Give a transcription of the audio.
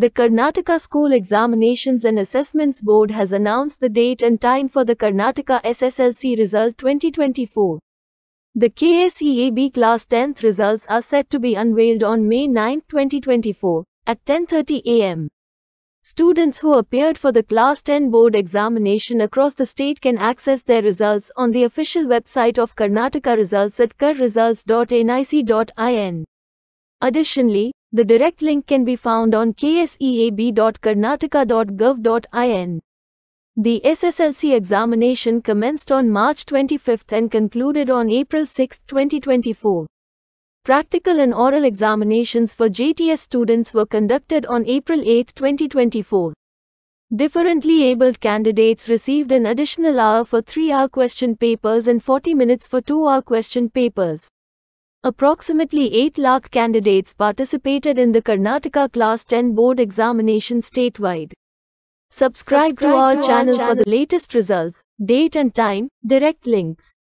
The Karnataka School Examinations and Assessments Board has announced the date and time for the Karnataka SSLC result 2024. The KSEAB Class 10th results are set to be unveiled on May 9, 2024, at 10.30 am. Students who appeared for the Class 10 board examination across the state can access their results on the official website of Karnataka Results at karresults.nic.in. Additionally, the direct link can be found on kseab.karnataka.gov.in. The SSLC examination commenced on March 25 and concluded on April 6, 2024. Practical and oral examinations for JTS students were conducted on April 8, 2024. Differently abled candidates received an additional hour for 3-hour question papers and 40 minutes for 2-hour question papers. Approximately 8 lakh candidates participated in the Karnataka Class 10 board examination statewide. Subscribe, Subscribe to, our, to our channel for the latest results, date and time, direct links.